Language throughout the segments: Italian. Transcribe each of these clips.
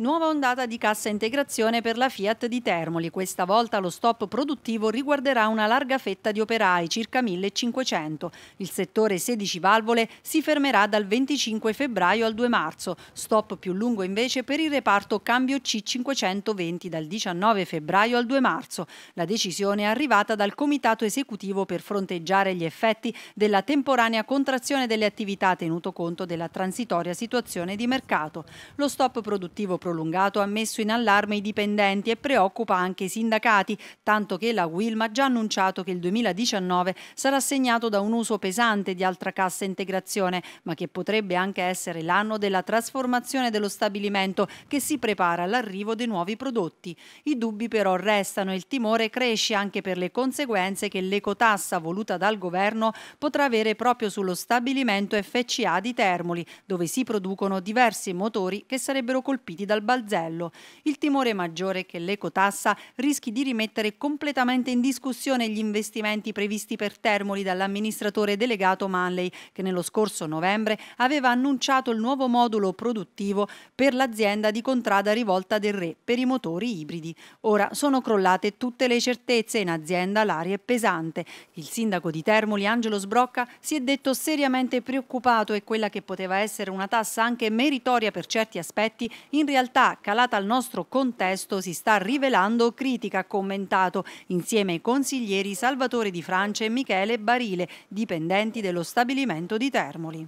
Nuova ondata di cassa integrazione per la Fiat di Termoli. Questa volta lo stop produttivo riguarderà una larga fetta di operai, circa 1500. Il settore 16 valvole si fermerà dal 25 febbraio al 2 marzo. Stop più lungo invece per il reparto cambio C520 dal 19 febbraio al 2 marzo. La decisione è arrivata dal comitato esecutivo per fronteggiare gli effetti della temporanea contrazione delle attività tenuto conto della transitoria situazione di mercato. Lo stop produttivo produttivo prolungato ha messo in allarme i dipendenti e preoccupa anche i sindacati, tanto che la Wilma ha già annunciato che il 2019 sarà segnato da un uso pesante di altra cassa integrazione, ma che potrebbe anche essere l'anno della trasformazione dello stabilimento che si prepara all'arrivo dei nuovi prodotti. I dubbi però restano e il timore cresce anche per le conseguenze che l'ecotassa voluta dal governo potrà avere proprio sullo stabilimento FCA di Termoli, dove si producono diversi motori che sarebbero colpiti dal dal balzello. Il timore maggiore è che l'ecotassa rischi di rimettere completamente in discussione gli investimenti previsti per Termoli dall'amministratore delegato Manley, che nello scorso novembre aveva annunciato il nuovo modulo produttivo per l'azienda di Contrada Rivolta del Re per i motori ibridi. Ora sono crollate tutte le certezze, in azienda l'aria è pesante. Il sindaco di Termoli, Angelo Sbrocca, si è detto seriamente preoccupato e quella che poteva essere una tassa anche meritoria per certi aspetti, in realtà realtà calata al nostro contesto si sta rivelando critica, ha commentato insieme ai consiglieri Salvatore Di Francia e Michele Barile, dipendenti dello stabilimento di Termoli.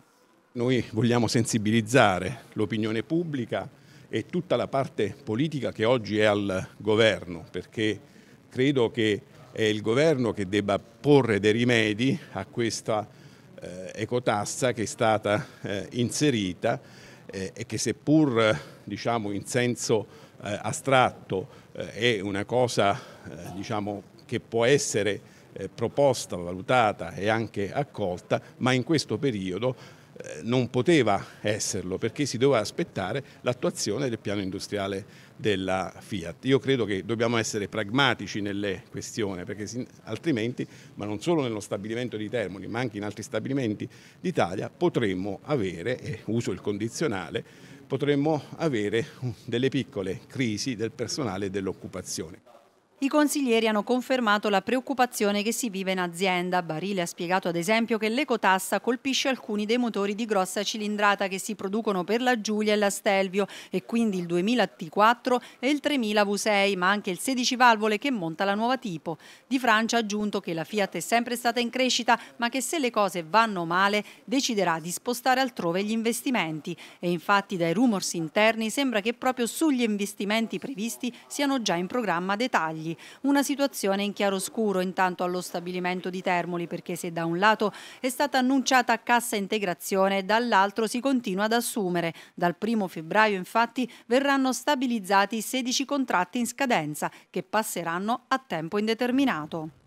Noi vogliamo sensibilizzare l'opinione pubblica e tutta la parte politica che oggi è al governo, perché credo che è il governo che debba porre dei rimedi a questa eh, ecotassa che è stata eh, inserita eh, e che seppur diciamo, in senso eh, astratto eh, è una cosa diciamo, che può essere proposta, valutata e anche accolta, ma in questo periodo eh, non poteva esserlo perché si doveva aspettare l'attuazione del piano industriale della Fiat. Io credo che dobbiamo essere pragmatici nelle questioni perché altrimenti, ma non solo nello stabilimento di Termoli ma anche in altri stabilimenti d'Italia, potremmo avere, e uso il condizionale, potremmo avere delle piccole crisi del personale e dell'occupazione. I consiglieri hanno confermato la preoccupazione che si vive in azienda. Barile ha spiegato ad esempio che l'ecotassa colpisce alcuni dei motori di grossa cilindrata che si producono per la Giulia e la Stelvio e quindi il 2000 T4 e il 3000 V6, ma anche il 16 valvole che monta la nuova tipo. Di Francia ha aggiunto che la Fiat è sempre stata in crescita, ma che se le cose vanno male deciderà di spostare altrove gli investimenti. E infatti dai rumors interni sembra che proprio sugli investimenti previsti siano già in programma dettagli mesi. Una situazione in chiaroscuro intanto allo stabilimento di Termoli perché se da un lato è stata annunciata cassa integrazione, dall'altro si continua ad assumere. Dal 1 febbraio infatti verranno stabilizzati 16 contratti in scadenza che passeranno a tempo indeterminato.